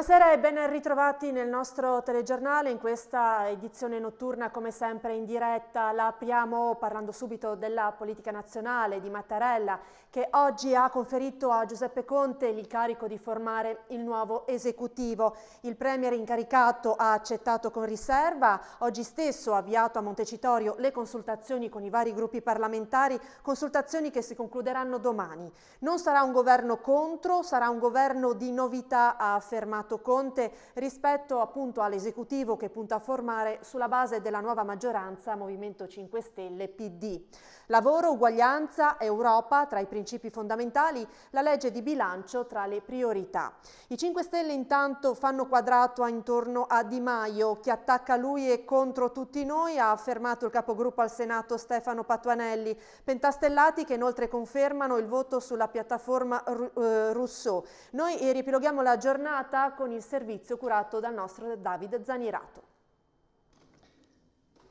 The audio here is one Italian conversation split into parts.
Buonasera e ben ritrovati nel nostro telegiornale, in questa edizione notturna come sempre in diretta la apriamo parlando subito della politica nazionale di Mattarella che oggi ha conferito a Giuseppe Conte l'incarico di formare il nuovo esecutivo. Il premier incaricato ha accettato con riserva, oggi stesso ha avviato a Montecitorio le consultazioni con i vari gruppi parlamentari, consultazioni che si concluderanno domani. Non sarà un governo contro, sarà un governo di novità, ha affermato Renato Conte rispetto appunto all'esecutivo che punta a formare sulla base della nuova maggioranza Movimento 5 Stelle PD. Lavoro, uguaglianza, Europa tra i principi fondamentali, la legge di bilancio tra le priorità. I 5 Stelle intanto fanno quadrato intorno a Di Maio. Chi attacca lui è contro tutti noi, ha affermato il capogruppo al Senato Stefano Patuanelli. Pentastellati che inoltre confermano il voto sulla piattaforma eh, Rousseau. Noi ripiloghiamo la giornata con il servizio curato dal nostro Davide Zanirato.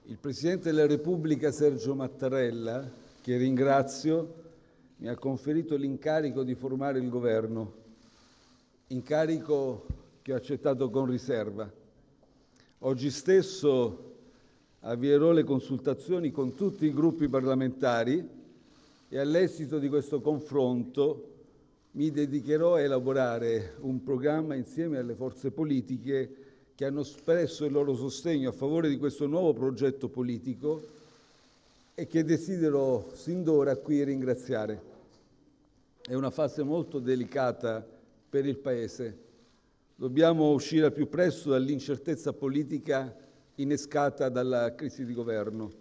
Il Presidente della Repubblica Sergio Mattarella, che ringrazio, mi ha conferito l'incarico di formare il governo, incarico che ho accettato con riserva. Oggi stesso avvierò le consultazioni con tutti i gruppi parlamentari e all'esito di questo confronto mi dedicherò a elaborare un programma insieme alle forze politiche che hanno espresso il loro sostegno a favore di questo nuovo progetto politico e che desidero sin d'ora qui ringraziare. È una fase molto delicata per il Paese. Dobbiamo uscire al più presto dall'incertezza politica innescata dalla crisi di governo.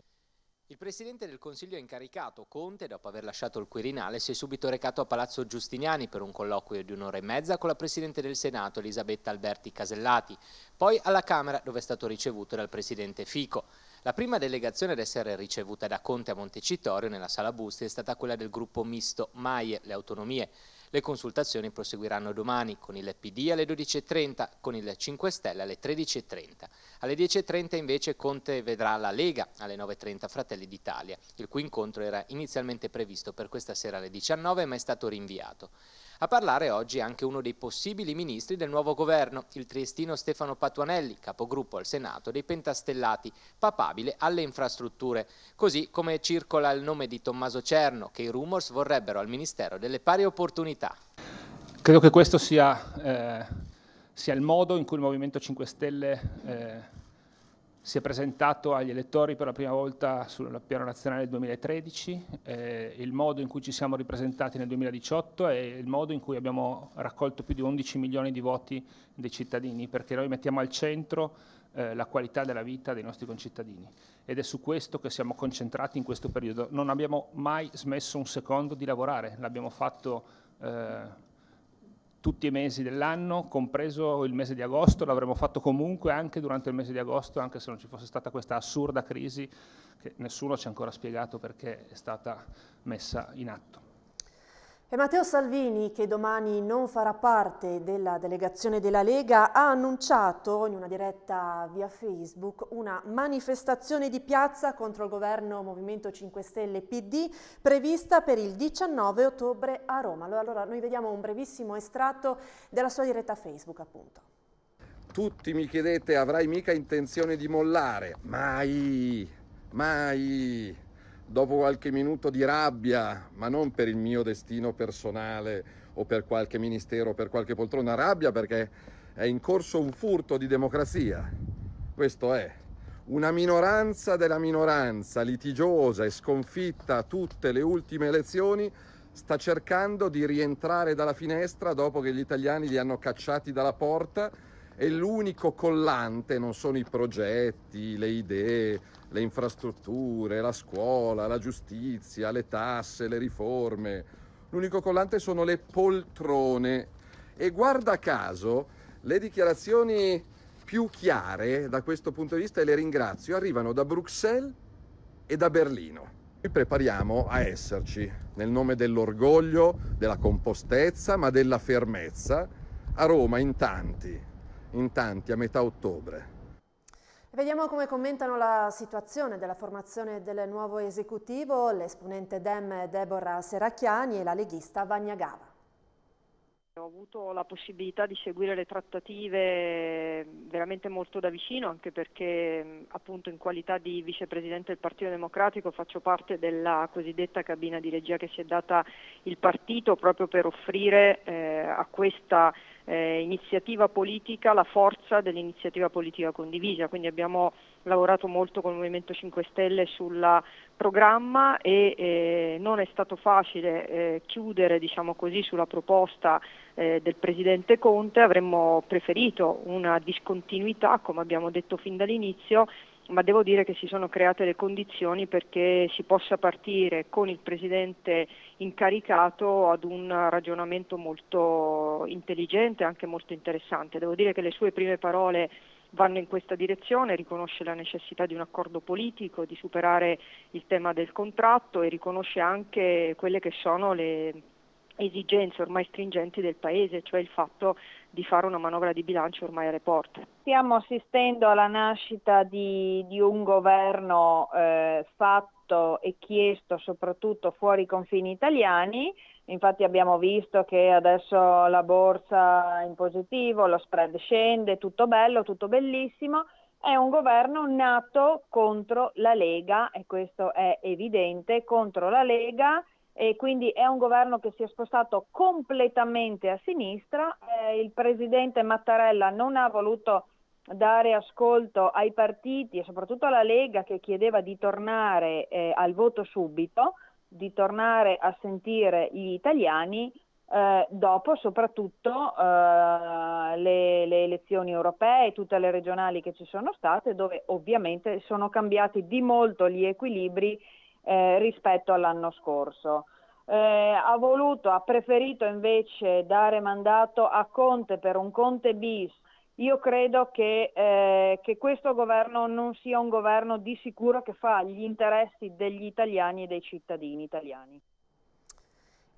Il Presidente del Consiglio incaricato Conte, dopo aver lasciato il Quirinale, si è subito recato a Palazzo Giustiniani per un colloquio di un'ora e mezza con la Presidente del Senato Elisabetta Alberti Casellati, poi alla Camera dove è stato ricevuto dal Presidente Fico. La prima delegazione ad essere ricevuta da Conte a Montecitorio nella Sala Busti è stata quella del gruppo misto MAIE, le autonomie. Le consultazioni proseguiranno domani con il PD alle 12.30, con il 5 Stelle alle 13.30. Alle 10.30 invece Conte vedrà la Lega, alle 9.30 Fratelli d'Italia, il cui incontro era inizialmente previsto per questa sera alle 19 ma è stato rinviato. A parlare oggi anche uno dei possibili ministri del nuovo governo, il triestino Stefano Patuanelli, capogruppo al Senato dei Pentastellati, papabile alle infrastrutture. Così come circola il nome di Tommaso Cerno, che i rumors vorrebbero al Ministero delle Pari Opportunità. Credo che questo sia, eh, sia il modo in cui il Movimento 5 Stelle... Eh, si è presentato agli elettori per la prima volta sul piano nazionale nel 2013, eh, il modo in cui ci siamo ripresentati nel 2018 e il modo in cui abbiamo raccolto più di 11 milioni di voti dei cittadini, perché noi mettiamo al centro eh, la qualità della vita dei nostri concittadini ed è su questo che siamo concentrati in questo periodo. Non abbiamo mai smesso un secondo di lavorare, l'abbiamo fatto eh, tutti i mesi dell'anno, compreso il mese di agosto, l'avremmo fatto comunque anche durante il mese di agosto, anche se non ci fosse stata questa assurda crisi che nessuno ci ha ancora spiegato perché è stata messa in atto. E Matteo Salvini, che domani non farà parte della delegazione della Lega, ha annunciato in una diretta via Facebook una manifestazione di piazza contro il governo Movimento 5 Stelle PD prevista per il 19 ottobre a Roma. Allora noi vediamo un brevissimo estratto della sua diretta Facebook appunto. Tutti mi chiedete avrai mica intenzione di mollare? Mai, mai dopo qualche minuto di rabbia, ma non per il mio destino personale o per qualche ministero o per qualche poltrona, rabbia perché è in corso un furto di democrazia. Questo è una minoranza della minoranza litigiosa e sconfitta a tutte le ultime elezioni sta cercando di rientrare dalla finestra dopo che gli italiani li hanno cacciati dalla porta e l'unico collante non sono i progetti, le idee, le infrastrutture, la scuola, la giustizia, le tasse, le riforme. L'unico collante sono le poltrone. E guarda caso, le dichiarazioni più chiare da questo punto di vista, e le ringrazio, arrivano da Bruxelles e da Berlino. Ci prepariamo a esserci nel nome dell'orgoglio, della compostezza, ma della fermezza a Roma in tanti in tanti a metà ottobre. Vediamo come commentano la situazione della formazione del nuovo esecutivo l'esponente Dem Deborah Seracchiani e la leghista Vagna Gava. Ho avuto la possibilità di seguire le trattative eh, veramente molto da vicino, anche perché mm, appunto in qualità di vicepresidente del Partito Democratico faccio parte della cosiddetta cabina di regia che si è data il partito proprio per offrire eh, a questa eh, iniziativa politica la forza dell'iniziativa politica condivisa. Quindi abbiamo lavorato molto con il Movimento 5 Stelle sul programma e eh, non è stato facile eh, chiudere diciamo così, sulla proposta eh, del Presidente Conte, avremmo preferito una discontinuità, come abbiamo detto fin dall'inizio, ma devo dire che si sono create le condizioni perché si possa partire con il Presidente incaricato ad un ragionamento molto intelligente e anche molto interessante. Devo dire che le sue prime parole vanno in questa direzione, riconosce la necessità di un accordo politico, di superare il tema del contratto e riconosce anche quelle che sono le esigenze ormai stringenti del Paese, cioè il fatto di fare una manovra di bilancio ormai a report. Stiamo assistendo alla nascita di, di un governo eh, fatto e chiesto soprattutto fuori i confini italiani, infatti abbiamo visto che adesso la borsa è in positivo, lo spread scende, tutto bello, tutto bellissimo, è un governo nato contro la Lega e questo è evidente, contro la Lega e quindi è un governo che si è spostato completamente a sinistra. Eh, il presidente Mattarella non ha voluto dare ascolto ai partiti e soprattutto alla Lega che chiedeva di tornare eh, al voto subito, di tornare a sentire gli italiani eh, dopo soprattutto eh, le, le elezioni europee, tutte le regionali che ci sono state, dove ovviamente sono cambiati di molto gli equilibri eh, rispetto all'anno scorso. Eh, ha voluto, ha preferito invece dare mandato a Conte per un Conte bis. Io credo che, eh, che questo governo non sia un governo di sicuro che fa gli interessi degli italiani e dei cittadini italiani.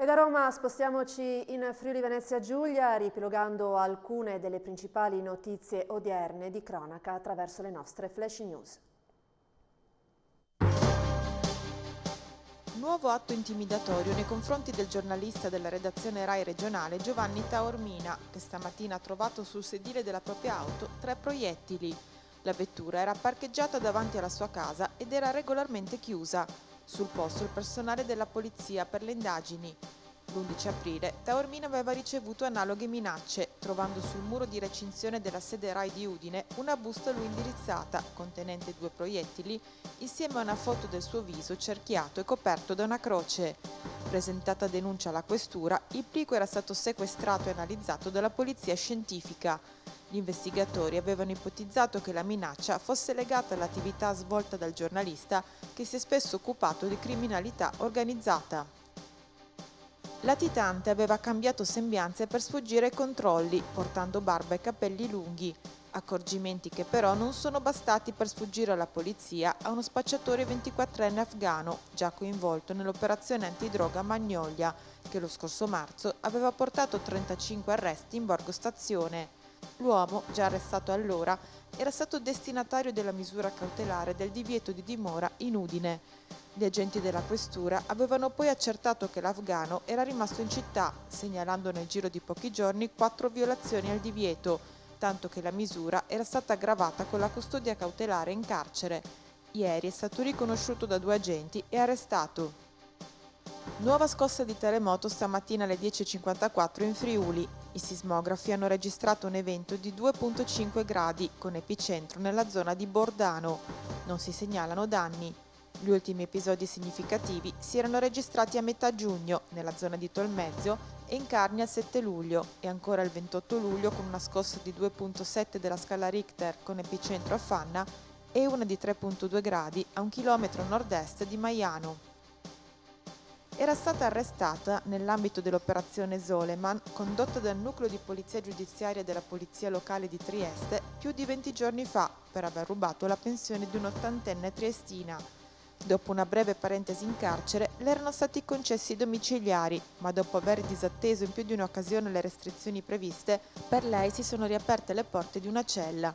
E da Roma spostiamoci in Friuli Venezia Giulia, ripilogando alcune delle principali notizie odierne di cronaca attraverso le nostre flash news. Nuovo atto intimidatorio nei confronti del giornalista della redazione RAI regionale Giovanni Taormina, che stamattina ha trovato sul sedile della propria auto tre proiettili. La vettura era parcheggiata davanti alla sua casa ed era regolarmente chiusa. Sul posto il personale della polizia per le indagini. L'11 aprile Taormina aveva ricevuto analoghe minacce, trovando sul muro di recinzione della sede RAI di Udine una busta a lui indirizzata, contenente due proiettili, insieme a una foto del suo viso cerchiato e coperto da una croce. Presentata denuncia alla questura, il plico era stato sequestrato e analizzato dalla polizia scientifica. Gli investigatori avevano ipotizzato che la minaccia fosse legata all'attività svolta dal giornalista che si è spesso occupato di criminalità organizzata. Latitante aveva cambiato sembianze per sfuggire ai controlli, portando barba e capelli lunghi, accorgimenti che però non sono bastati per sfuggire alla polizia a uno spacciatore 24enne afgano già coinvolto nell'operazione antidroga Magnolia, che lo scorso marzo aveva portato 35 arresti in Borgo Stazione. L'uomo, già arrestato allora, era stato destinatario della misura cautelare del divieto di dimora in Udine. Gli agenti della questura avevano poi accertato che l'afgano era rimasto in città, segnalando nel giro di pochi giorni quattro violazioni al divieto, tanto che la misura era stata aggravata con la custodia cautelare in carcere. Ieri è stato riconosciuto da due agenti e arrestato. Nuova scossa di terremoto stamattina alle 10.54 in Friuli, i sismografi hanno registrato un evento di 2.5 gradi con epicentro nella zona di Bordano. Non si segnalano danni. Gli ultimi episodi significativi si erano registrati a metà giugno nella zona di Tolmezzo e in Carni il 7 luglio e ancora il 28 luglio con una scossa di 2.7 della scala Richter con epicentro a Fanna e una di 3.2 gradi a un chilometro a nord-est di Maiano era stata arrestata nell'ambito dell'operazione Soleman, condotta dal nucleo di polizia giudiziaria della Polizia Locale di Trieste, più di 20 giorni fa per aver rubato la pensione di un'ottantenne triestina Dopo una breve parentesi in carcere, le erano stati concessi i domiciliari, ma dopo aver disatteso in più di un'occasione le restrizioni previste, per lei si sono riaperte le porte di una cella.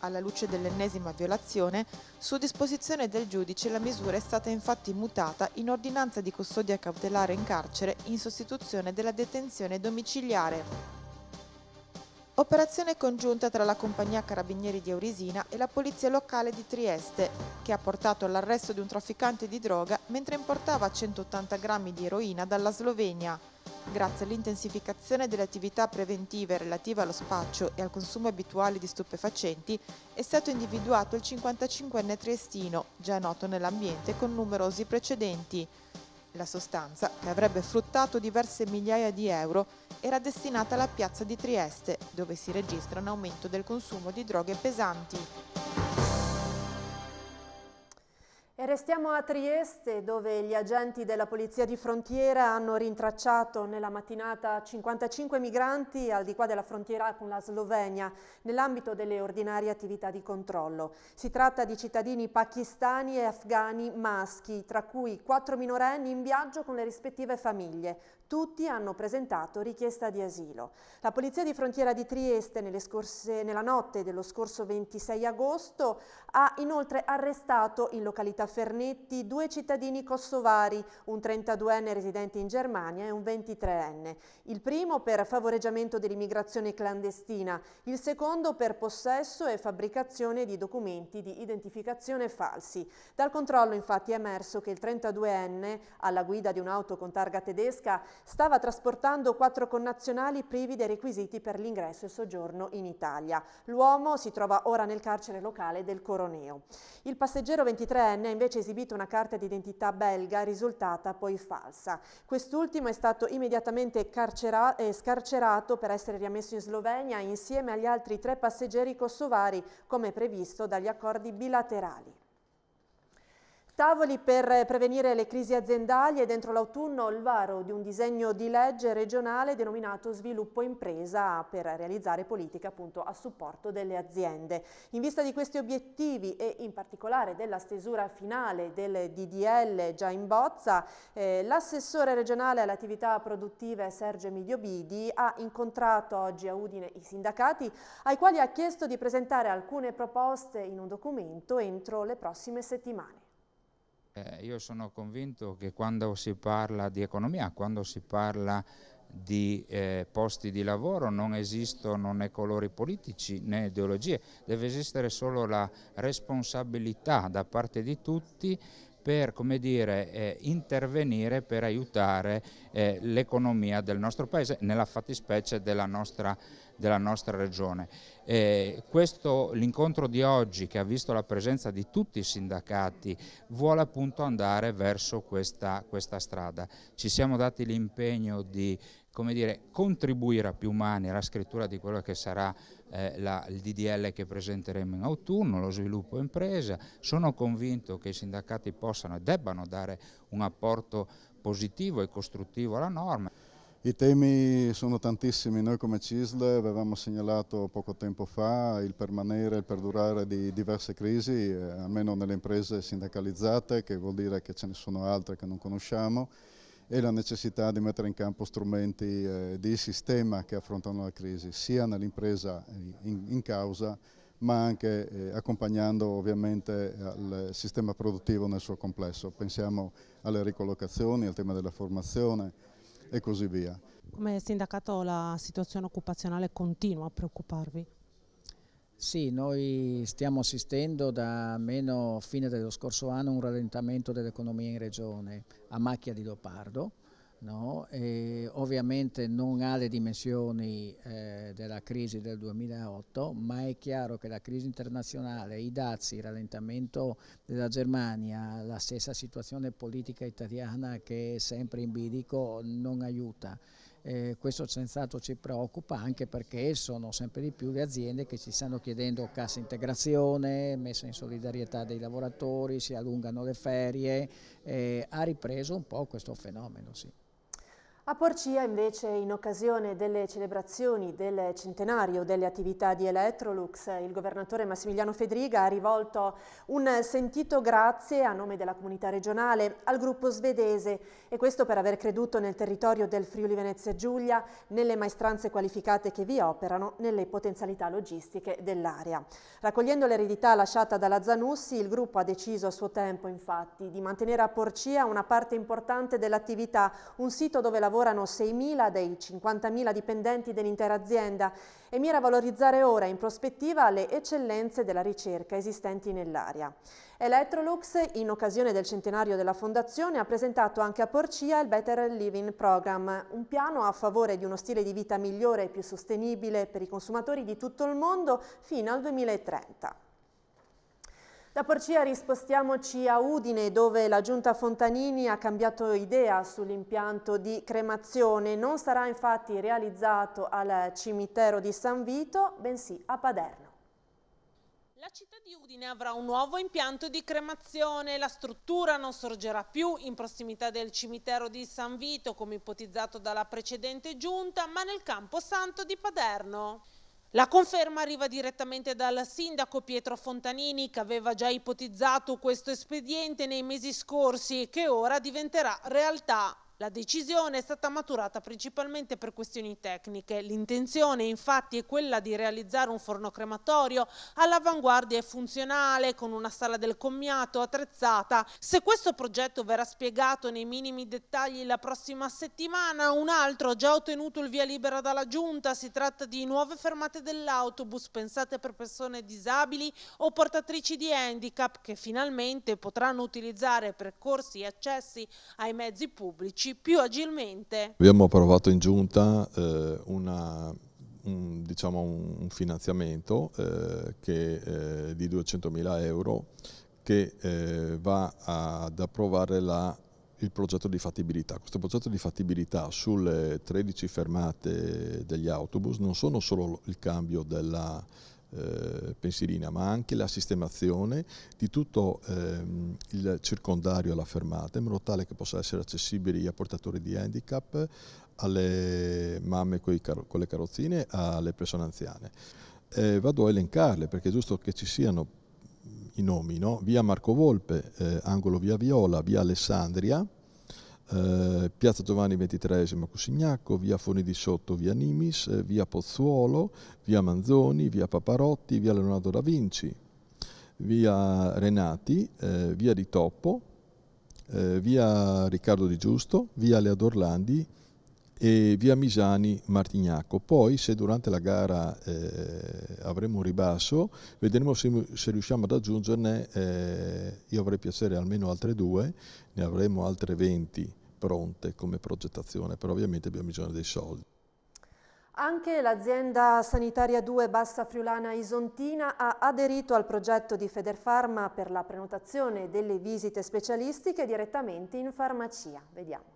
Alla luce dell'ennesima violazione, su disposizione del giudice la misura è stata infatti mutata in ordinanza di custodia cautelare in carcere in sostituzione della detenzione domiciliare. Operazione congiunta tra la compagnia Carabinieri di Eurisina e la polizia locale di Trieste, che ha portato all'arresto di un trafficante di droga mentre importava 180 grammi di eroina dalla Slovenia. Grazie all'intensificazione delle attività preventive relative allo spaccio e al consumo abituale di stupefacenti, è stato individuato il 55enne triestino, già noto nell'ambiente con numerosi precedenti. La sostanza, che avrebbe fruttato diverse migliaia di euro, era destinata alla piazza di Trieste, dove si registra un aumento del consumo di droghe pesanti. E restiamo a Trieste dove gli agenti della Polizia di Frontiera hanno rintracciato nella mattinata 55 migranti al di qua della frontiera con la Slovenia nell'ambito delle ordinarie attività di controllo. Si tratta di cittadini pakistani e afghani maschi, tra cui quattro minorenni in viaggio con le rispettive famiglie. Tutti hanno presentato richiesta di asilo. La Polizia di Frontiera di Trieste scorse, nella notte dello scorso 26 agosto ha inoltre arrestato in località Fernetti due cittadini kosovari, un 32enne residente in Germania e un 23enne. Il primo per favoreggiamento dell'immigrazione clandestina, il secondo per possesso e fabbricazione di documenti di identificazione falsi. Dal controllo infatti è emerso che il 32enne, alla guida di un'auto con targa tedesca, stava trasportando quattro connazionali privi dei requisiti per l'ingresso e soggiorno in Italia. L'uomo si trova ora nel carcere locale del Coroneo. Il passeggero 23enne ha invece esibito una carta d'identità belga risultata poi falsa. Quest'ultimo è stato immediatamente eh, scarcerato per essere riammesso in Slovenia insieme agli altri tre passeggeri kosovari come previsto dagli accordi bilaterali. Tavoli per prevenire le crisi aziendali e dentro l'autunno il varo di un disegno di legge regionale denominato Sviluppo Impresa per realizzare politiche appunto a supporto delle aziende. In vista di questi obiettivi e in particolare della stesura finale del DDL già in bozza, eh, l'assessore regionale alle attività produttive Sergio Emilio Bidi ha incontrato oggi a Udine i sindacati ai quali ha chiesto di presentare alcune proposte in un documento entro le prossime settimane. Eh, io sono convinto che quando si parla di economia, quando si parla di eh, posti di lavoro non esistono né colori politici né ideologie, deve esistere solo la responsabilità da parte di tutti per dire, eh, intervenire per aiutare eh, l'economia del nostro paese, nella fattispecie della nostra, della nostra regione. Eh, L'incontro di oggi, che ha visto la presenza di tutti i sindacati, vuole appunto andare verso questa, questa strada. Ci siamo dati l'impegno di come dire, contribuire a più mani alla scrittura di quello che sarà eh, la, il DDL che presenteremo in autunno, lo sviluppo impresa. Sono convinto che i sindacati possano e debbano dare un apporto positivo e costruttivo alla norma. I temi sono tantissimi, noi come CISL avevamo segnalato poco tempo fa il permanere e il perdurare di diverse crisi, eh, almeno nelle imprese sindacalizzate, che vuol dire che ce ne sono altre che non conosciamo, e la necessità di mettere in campo strumenti eh, di sistema che affrontano la crisi, sia nell'impresa eh, in, in, causa, ma anche eh, accompagnando ovviamente il sistema produttivo nel suo complesso. Pensiamo alle ricollocazioni, al tema della formazione e così via. Come sindacato la situazione occupazionale continua a preoccuparvi? Sì, noi stiamo assistendo da meno fine dello scorso anno a un rallentamento dell'economia in regione a macchia di leopardo. No? ovviamente non ha le dimensioni eh, della crisi del 2008, ma è chiaro che la crisi internazionale, i dazi, il rallentamento della Germania, la stessa situazione politica italiana che è sempre in bilico non aiuta. Eh, questo senz'altro ci preoccupa anche perché sono sempre di più le aziende che ci stanno chiedendo cassa integrazione, messa in solidarietà dei lavoratori, si allungano le ferie, eh, ha ripreso un po' questo fenomeno. Sì. A Porcia invece in occasione delle celebrazioni del centenario delle attività di Electrolux il governatore Massimiliano Fedriga ha rivolto un sentito grazie a nome della comunità regionale al gruppo svedese e questo per aver creduto nel territorio del Friuli Venezia Giulia, nelle maestranze qualificate che vi operano, nelle potenzialità logistiche dell'area. Raccogliendo l'eredità lasciata dalla Zanussi il gruppo ha deciso a suo tempo infatti di mantenere a Porcia una parte importante dell'attività, un sito dove lavora lavorano 6.000 dei 50.000 dipendenti dell'intera azienda e mira a valorizzare ora in prospettiva le eccellenze della ricerca esistenti nell'area. Electrolux, in occasione del centenario della fondazione, ha presentato anche a Porcia il Better Living Program, un piano a favore di uno stile di vita migliore e più sostenibile per i consumatori di tutto il mondo fino al 2030. Da Porcia rispostiamoci a Udine dove la giunta Fontanini ha cambiato idea sull'impianto di cremazione. Non sarà infatti realizzato al cimitero di San Vito, bensì a Paderno. La città di Udine avrà un nuovo impianto di cremazione. La struttura non sorgerà più in prossimità del cimitero di San Vito, come ipotizzato dalla precedente giunta, ma nel campo santo di Paderno. La conferma arriva direttamente dal sindaco Pietro Fontanini che aveva già ipotizzato questo espediente nei mesi scorsi e che ora diventerà realtà. La decisione è stata maturata principalmente per questioni tecniche. L'intenzione infatti è quella di realizzare un forno crematorio all'avanguardia e funzionale con una sala del commiato attrezzata. Se questo progetto verrà spiegato nei minimi dettagli la prossima settimana, un altro ha già ottenuto il via libera dalla giunta. Si tratta di nuove fermate dell'autobus pensate per persone disabili o portatrici di handicap che finalmente potranno utilizzare percorsi e accessi ai mezzi pubblici muoverci più agilmente. Abbiamo approvato in giunta eh, una, un, diciamo un, finanziamento eh, che, eh, di 200.000 euro che eh, va ad approvare la il progetto di fattibilità. Questo progetto di fattibilità sulle 13 fermate degli autobus non sono solo il cambio della, eh, pensilina, ma anche la sistemazione di tutto ehm, il circondario alla fermata, in modo tale che possa essere accessibile a portatori di handicap, alle mamme con, car con le carrozzine, alle persone anziane. Eh, vado a elencarle perché è giusto che ci siano i nomi, no? via Marco Volpe, eh, angolo via Viola, via Alessandria, eh, Piazza Giovanni XXIII Cusignacco, via Foni di Sotto, via Nimis, eh, via Pozzuolo, via Manzoni, via Paparotti, via Leonardo da Vinci, via Renati, eh, via Di Toppo, eh, via Riccardo Di Giusto, via Leado Orlandi, e via Misani Martignacco. Poi se durante la gara eh, avremo un ribasso, vedremo se, se riusciamo ad aggiungerne, eh, io avrei piacere almeno altre due, ne avremo altre 20 pronte come progettazione, però ovviamente abbiamo bisogno dei soldi. Anche l'azienda sanitaria 2 Bassa Friulana Isontina ha aderito al progetto di Federfarma per la prenotazione delle visite specialistiche direttamente in farmacia. Vediamo.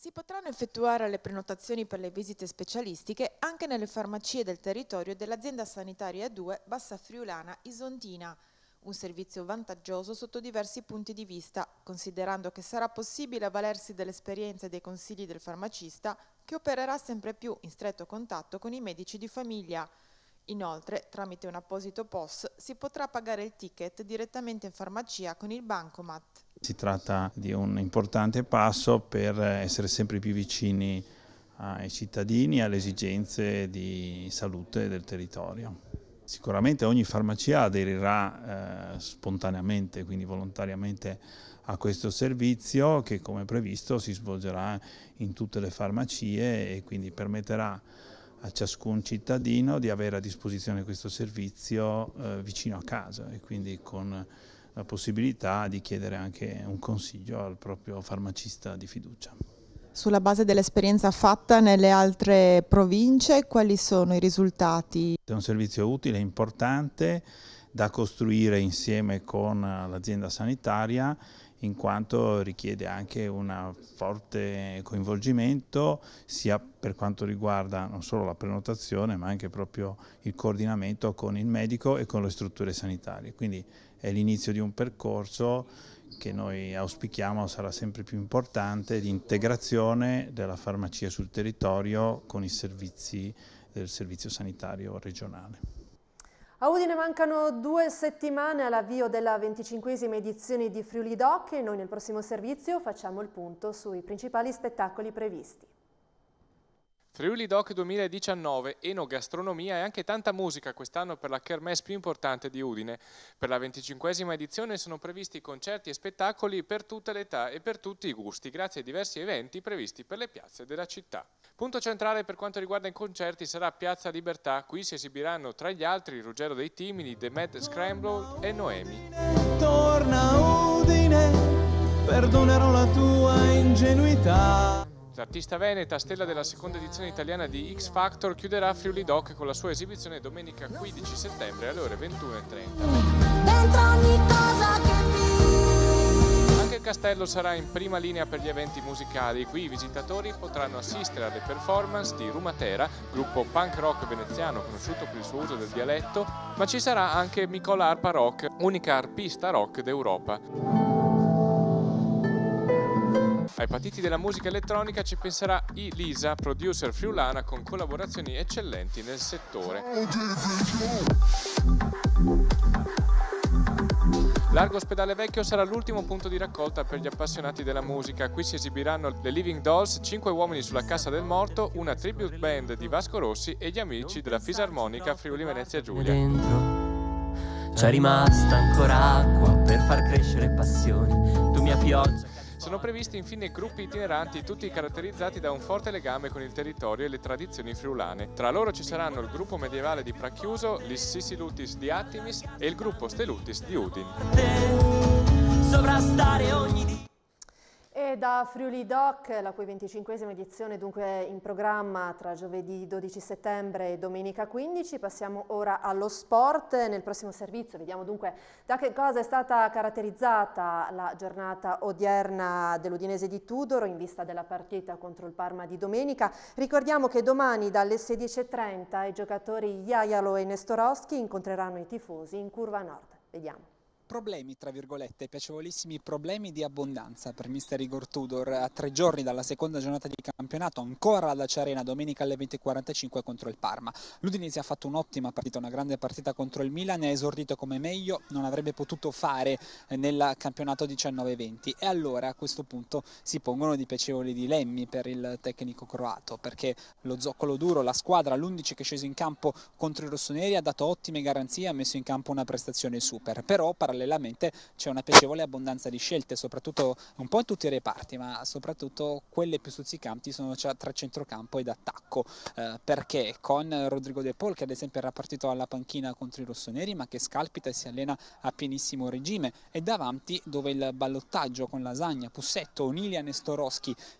Si potranno effettuare le prenotazioni per le visite specialistiche anche nelle farmacie del territorio dell'azienda sanitaria 2 Bassa Friulana Isontina, un servizio vantaggioso sotto diversi punti di vista, considerando che sarà possibile avvalersi dell'esperienza e dei consigli del farmacista che opererà sempre più in stretto contatto con i medici di famiglia. Inoltre, tramite un apposito POS si potrà pagare il ticket direttamente in farmacia con il bancomat. Si tratta di un importante passo per essere sempre più vicini ai cittadini e alle esigenze di salute del territorio. Sicuramente ogni farmacia aderirà eh, spontaneamente, quindi volontariamente, a questo servizio che come previsto si svolgerà in tutte le farmacie e quindi permetterà a ciascun cittadino di avere a disposizione questo servizio eh, vicino a casa e quindi con la possibilità di chiedere anche un consiglio al proprio farmacista di fiducia. Sulla base dell'esperienza fatta nelle altre province, quali sono i risultati? È un servizio utile, importante, da costruire insieme con l'azienda sanitaria in quanto richiede anche un forte coinvolgimento sia per quanto riguarda non solo la prenotazione ma anche proprio il coordinamento con il medico e con le strutture sanitarie. Quindi è l'inizio di un percorso che noi auspichiamo sarà sempre più importante di integrazione della farmacia sul territorio con i servizi del servizio sanitario regionale. A Udine mancano due settimane all'avvio della venticinquesima edizione di Friuli Doc e noi nel prossimo servizio facciamo il punto sui principali spettacoli previsti. Friuli Doc 2019, enogastronomia e anche tanta musica quest'anno per la kermesse più importante di Udine. Per la venticinquesima edizione sono previsti concerti e spettacoli per tutte le età e per tutti i gusti, grazie ai diversi eventi previsti per le piazze della città. Punto centrale per quanto riguarda i concerti sarà Piazza Libertà, qui si esibiranno tra gli altri Ruggero dei Timidi, The Mad Scramble e Noemi. Torna Udine, perdonerò la tua ingenuità. L'artista veneta, stella della seconda edizione italiana di X Factor, chiuderà Friuli Doc con la sua esibizione domenica 15 settembre alle ore 21.30. Anche il castello sarà in prima linea per gli eventi musicali, qui i visitatori potranno assistere alle performance di Rumatera, gruppo punk rock veneziano conosciuto per il suo uso del dialetto, ma ci sarà anche Micola Arpa Rock, unica arpista rock d'Europa. Ai patiti della musica elettronica ci penserà Elisa, producer friulana con collaborazioni eccellenti nel settore. Largo Ospedale Vecchio sarà l'ultimo punto di raccolta per gli appassionati della musica. Qui si esibiranno le Living Dolls, 5 uomini sulla cassa del morto, una tribute band di Vasco Rossi e gli amici della Fisarmonica Friuli Venezia Giulia. Dentro c'è rimasta ancora acqua per far crescere passioni. Tu mia pioggia sono previsti infine gruppi itineranti tutti caratterizzati da un forte legame con il territorio e le tradizioni friulane. Tra loro ci saranno il gruppo medievale di Prachiuso, Pracchiuso, l'Ississilutis di Attimis e il gruppo Stelutis di Udin. Sovrastare ogni e da Friuli Doc, la cui 25esima edizione è dunque in programma tra giovedì 12 settembre e domenica 15, passiamo ora allo sport. Nel prossimo servizio vediamo dunque da che cosa è stata caratterizzata la giornata odierna dell'Udinese di Tudoro in vista della partita contro il Parma di domenica. Ricordiamo che domani dalle 16.30 i giocatori Iaialo e Nestorowski incontreranno i tifosi in Curva Nord. Vediamo problemi, tra virgolette, piacevolissimi problemi di abbondanza per Mister Igor Tudor a tre giorni dalla seconda giornata di campionato, ancora alla Ciarena domenica alle 20.45 contro il Parma. L'Udinese ha fatto un'ottima partita, una grande partita contro il Milan, ha esordito come meglio, non avrebbe potuto fare eh, nel campionato 19-20 e allora a questo punto si pongono di piacevoli dilemmi per il tecnico croato, perché lo zoccolo duro, la squadra, l'11 che è sceso in campo contro i rossoneri ha dato ottime garanzie, ha messo in campo una prestazione super, però parallelamente parallelamente c'è una piacevole abbondanza di scelte, soprattutto un po' in tutti i reparti, ma soprattutto quelle più stuzzicanti sono tra centrocampo ed attacco, eh, perché con Rodrigo De Paul che ad esempio era partito alla panchina contro i rossoneri, ma che scalpita e si allena a pienissimo regime, e davanti dove il ballottaggio con Lasagna, Pussetto, Onilia e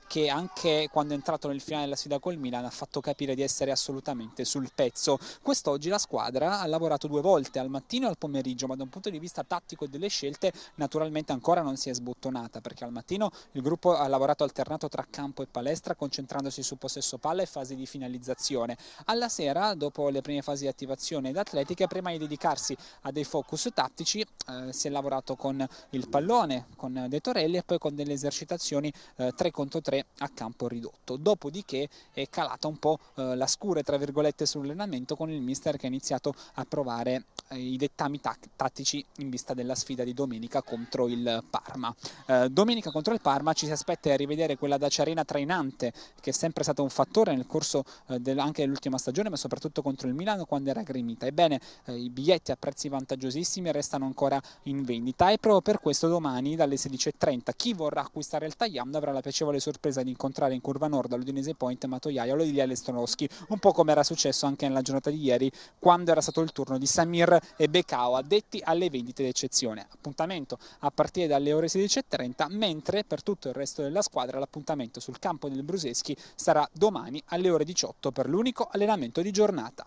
che anche quando è entrato nel finale della sfida col Milan ha fatto capire di essere assolutamente sul pezzo. Quest'oggi la squadra ha lavorato due volte, al mattino e al pomeriggio, ma da un punto di vista tattico tattico delle scelte naturalmente ancora non si è sbottonata perché al mattino il gruppo ha lavorato alternato tra campo e palestra concentrandosi su possesso palla e fasi di finalizzazione. Alla sera, dopo le prime fasi di attivazione ed atletica, prima di dedicarsi a dei focus tattici eh, si è lavorato con il pallone, con dei torelli e poi con delle esercitazioni eh, 3 contro 3 a campo ridotto. Dopodiché è calata un po' eh, la scure tra virgolette sull'allenamento con il mister che ha iniziato a provare eh, i dettami tattici in vista del della sfida di domenica contro il Parma. Eh, domenica contro il Parma ci si aspetta di rivedere quella Daciarena trainante che è sempre stato un fattore nel corso eh, del, anche dell'ultima stagione ma soprattutto contro il Milano quando era gremita. Ebbene eh, i biglietti a prezzi vantaggiosissimi restano ancora in vendita e proprio per questo domani dalle 16.30 chi vorrà acquistare il Tagliando avrà la piacevole sorpresa di incontrare in curva nord all'Udinese Point Matoiaiolo di Liele Stonowski un po' come era successo anche nella giornata di ieri quando era stato il turno di Samir e Becao addetti alle vendite del eccezione. Appuntamento a partire dalle ore 16.30, mentre per tutto il resto della squadra l'appuntamento sul campo del Bruseschi sarà domani alle ore 18 per l'unico allenamento di giornata.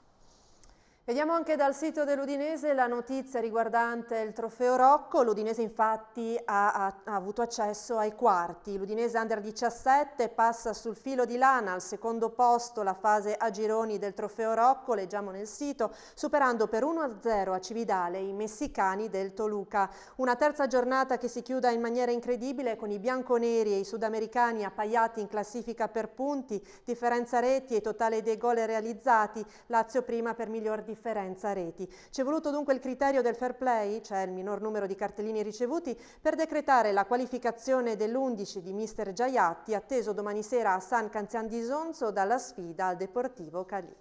Vediamo anche dal sito dell'Udinese la notizia riguardante il trofeo Rocco, l'Udinese infatti ha, ha, ha, avuto accesso ai quarti, l'Udinese Under 17 passa sul filo di lana al secondo posto la fase a gironi del trofeo Rocco, leggiamo nel sito, superando per 1-0 a Cividale i messicani del Toluca. Una terza giornata che si chiuda in maniera incredibile con i bianconeri e i sudamericani appaiati in classifica per punti, differenza reti e totale dei gol realizzati, Lazio prima per miglior di differenza reti. Ci è voluto dunque il criterio del fair play, cioè il minor numero di cartellini ricevuti, per decretare la qualificazione dell'11 di mister Giaiatti, atteso domani sera a San Canzian di Sonzo dalla sfida al Deportivo Cali.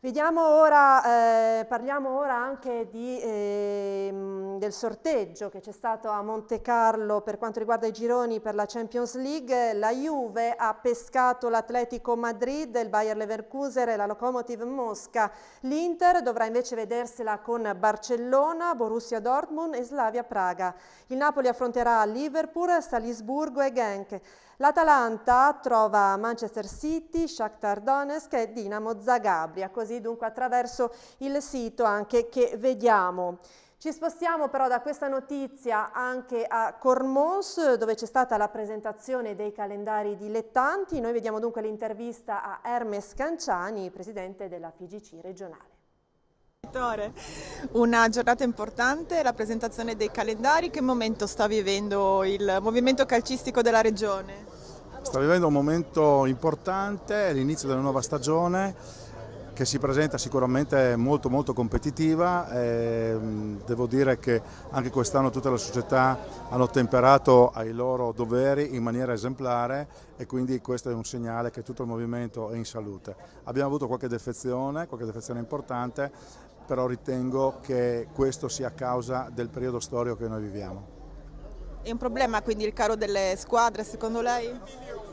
Vediamo ora, eh, parliamo ora anche di, eh, del sorteggio che c'è stato a Monte Carlo per quanto riguarda i gironi per la Champions League. La Juve ha pescato l'Atletico Madrid, il Bayer Leverkusen e la Lokomotiv Mosca. L'Inter dovrà invece vedersela con Barcellona, Borussia Dortmund e Slavia Praga. Il Napoli affronterà Liverpool, Salisburgo e Genk. L'Atalanta trova Manchester City, Shakhtar Donetsk e Dinamo Zagabria, così dunque attraverso il sito anche che vediamo. Ci spostiamo però da questa notizia anche a Cormons, dove c'è stata la presentazione dei calendari dilettanti. Noi vediamo dunque l'intervista a Hermes Canciani, presidente della PGC regionale. Una giornata importante, la presentazione dei calendari. Che momento sta vivendo il movimento calcistico della regione? sta vivendo un momento importante, è l'inizio della nuova stagione che si presenta sicuramente molto molto competitiva, devo dire che anche quest'anno tutta la società hanno temperato ai loro doveri in maniera esemplare e quindi questo è un segnale che tutto il movimento è in salute. Abbiamo avuto qualche defezione, qualche defezione importante, però ritengo che questo sia a causa del periodo storico che noi viviamo. È un problema quindi il calo delle squadre secondo lei?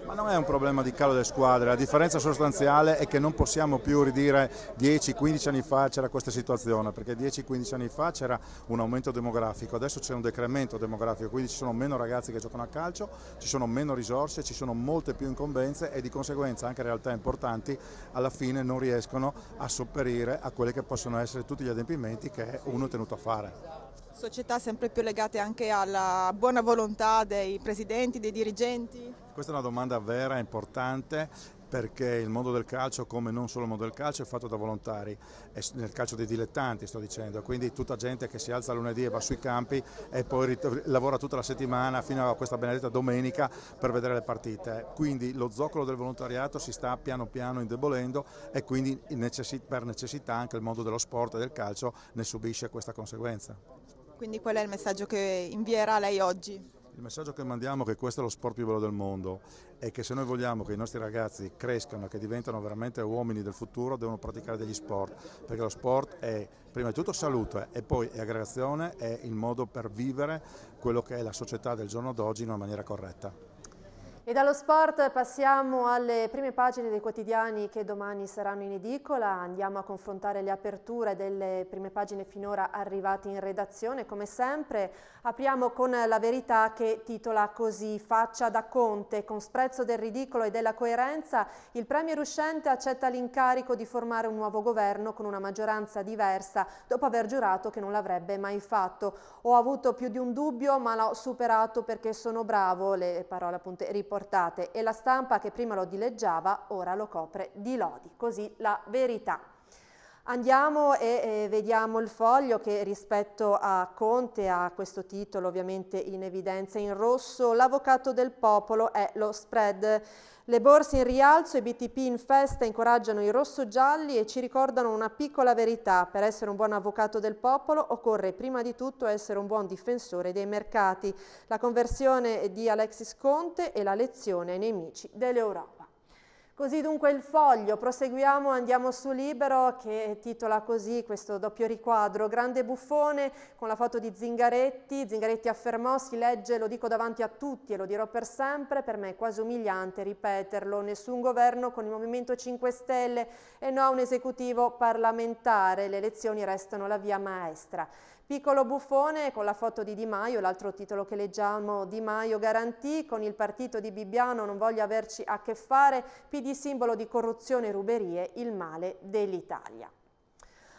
Ma non è un problema di calo delle squadre, la differenza sostanziale è che non possiamo più ridire 10-15 anni fa c'era questa situazione, perché 10-15 anni fa c'era un aumento demografico, adesso c'è un decremento demografico, quindi ci sono meno ragazzi che giocano a calcio, ci sono meno risorse, ci sono molte più incombenze e di conseguenza anche realtà importanti alla fine non riescono a sopperire a quelli che possono essere tutti gli adempimenti che uno è tenuto a fare società sempre più legate anche alla buona volontà dei presidenti, dei dirigenti? Questa è una domanda vera, e importante, perché il mondo del calcio, come non solo il mondo del calcio, è fatto da volontari, è nel calcio dei dilettanti sto dicendo, quindi tutta gente che si alza lunedì e va sui campi e poi lavora tutta la settimana fino a questa benedetta domenica per vedere le partite. Quindi lo zoccolo del volontariato si sta piano piano indebolendo e quindi necessi per necessità anche il mondo dello sport e del calcio ne subisce questa conseguenza. Quindi qual è il messaggio che invierà lei oggi? Il messaggio che mandiamo è che questo è lo sport più bello del mondo e che se noi vogliamo che i nostri ragazzi crescano, che diventano veramente uomini del futuro, devono praticare degli sport, perché lo sport è prima di tutto salute e poi è aggregazione, è il modo per vivere quello che è la società del giorno d'oggi in una maniera corretta. E dallo sport passiamo alle prime pagine dei quotidiani che domani saranno in edicola, andiamo a confrontare le aperture delle prime pagine finora arrivate in redazione, come sempre apriamo con la verità che titola così Faccia da Conte, con sprezzo del ridicolo e della coerenza, il premier uscente accetta l'incarico di formare un nuovo governo con una maggioranza diversa dopo aver giurato che non l'avrebbe mai fatto. Ho avuto più di un dubbio ma l'ho superato perché sono bravo, le parole appunto riportate riportate e la stampa che prima lo dileggiava ora lo copre di lodi. Così la verità. Andiamo e, e, vediamo il foglio che rispetto a Conte ha questo titolo ovviamente in evidenza in rosso. L'avvocato del popolo è lo spread. Le borse in rialzo e BTP in festa incoraggiano i rosso-gialli e ci ricordano una piccola verità. Per essere un buon avvocato del popolo occorre prima di tutto essere un buon difensore dei mercati. La conversione di Alexis Conte e la lezione ai nemici dell'Europa. Così dunque il foglio, proseguiamo, andiamo su Libero che titola così questo doppio riquadro, grande buffone con la foto di Zingaretti, Zingaretti affermò, si legge, lo dico davanti a tutti e lo dirò per sempre, per me è quasi umiliante ripeterlo, nessun governo con il Movimento 5 Stelle e no un esecutivo parlamentare, le elezioni restano la via maestra. Piccolo buffone con la foto di Di Maio, l'altro titolo che leggiamo, Di Maio garantì, con il partito di Bibbiano non voglio averci a che fare, PD simbolo di corruzione e ruberie, il male dell'Italia.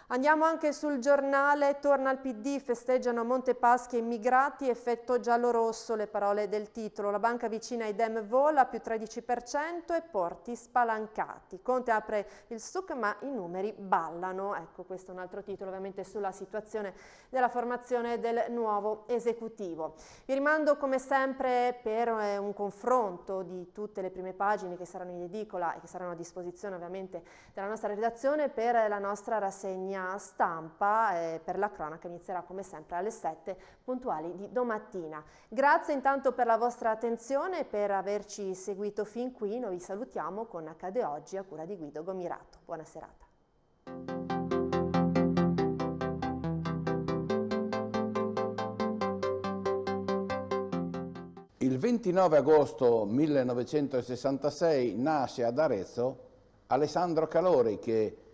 Andiamo anche sul giornale, torna al PD, festeggiano Monte Paschi immigrati, effetto giallo-rosso, le parole del titolo. La banca vicina ai Dem vola, più 13% e porti spalancati. Conte apre il suc ma i numeri ballano. Ecco, questo è un altro titolo ovviamente sulla situazione della formazione del nuovo esecutivo. Vi rimando come sempre per eh, un confronto di tutte le prime pagine che saranno in edicola e che saranno a disposizione ovviamente della nostra redazione per la nostra rassegna rassegna stampa eh, per la cronaca inizierà come sempre alle 7 puntuali di domattina. Grazie intanto per la vostra attenzione e per averci seguito fin qui. Noi vi salutiamo con Accade Oggi a cura di Guido Gomirato. Buona serata. Il 29 agosto 1966 nasce ad Arezzo Alessandro Calori che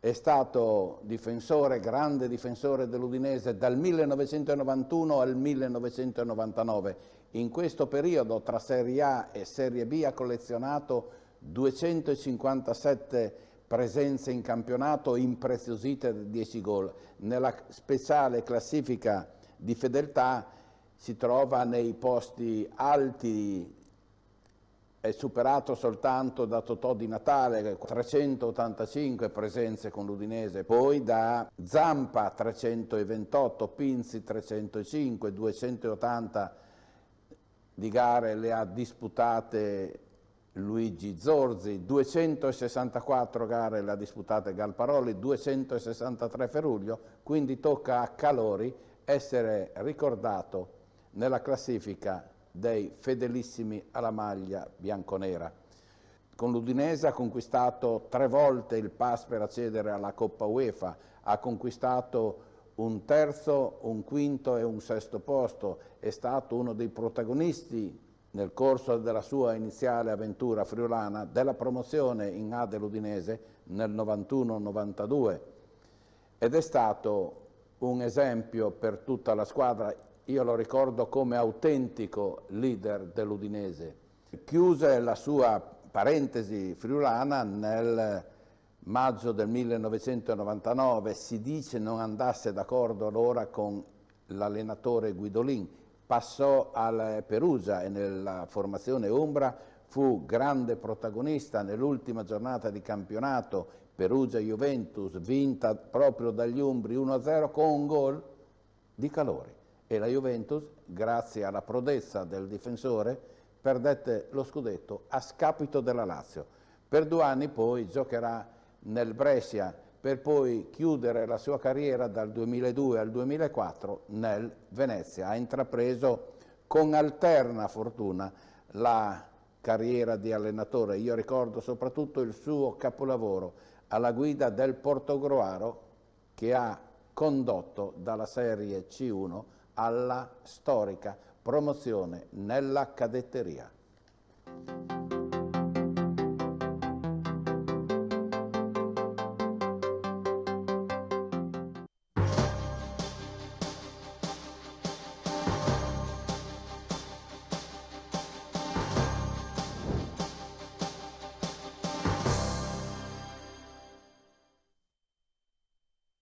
è stato difensore, grande difensore dell'Udinese dal 1991 al 1999. In questo periodo tra Serie A e Serie B ha collezionato 257 presenze in campionato impreziosite da 10 gol. Nella speciale classifica di fedeltà si trova nei posti alti è superato soltanto da Totò di Natale, 385 presenze con l'Udinese, poi da Zampa 328, Pinzi 305, 280 di gare le ha disputate Luigi Zorzi, 264 gare le ha disputate Galparoli, 263 Feruglio, quindi tocca a Calori essere ricordato nella classifica dei fedelissimi alla maglia bianconera. Con l'Udinese ha conquistato tre volte il pass per accedere alla Coppa UEFA, ha conquistato un terzo, un quinto e un sesto posto, è stato uno dei protagonisti nel corso della sua iniziale avventura friulana della promozione in A dell'Udinese nel 91-92 ed è stato un esempio per tutta la squadra io lo ricordo come autentico leader dell'Udinese. Chiuse la sua parentesi friulana nel maggio del 1999, si dice non andasse d'accordo allora con l'allenatore Guidolin, passò al Perugia e nella formazione Umbra fu grande protagonista nell'ultima giornata di campionato Perugia-Juventus vinta proprio dagli Umbri 1-0 con un gol di calore e la Juventus, grazie alla prodezza del difensore, perdette lo scudetto a scapito della Lazio. Per due anni poi giocherà nel Brescia per poi chiudere la sua carriera dal 2002 al 2004 nel Venezia. Ha intrapreso con alterna fortuna la carriera di allenatore. Io ricordo soprattutto il suo capolavoro alla guida del Portogroaro che ha condotto dalla Serie C1 alla storica promozione nella cadetteria.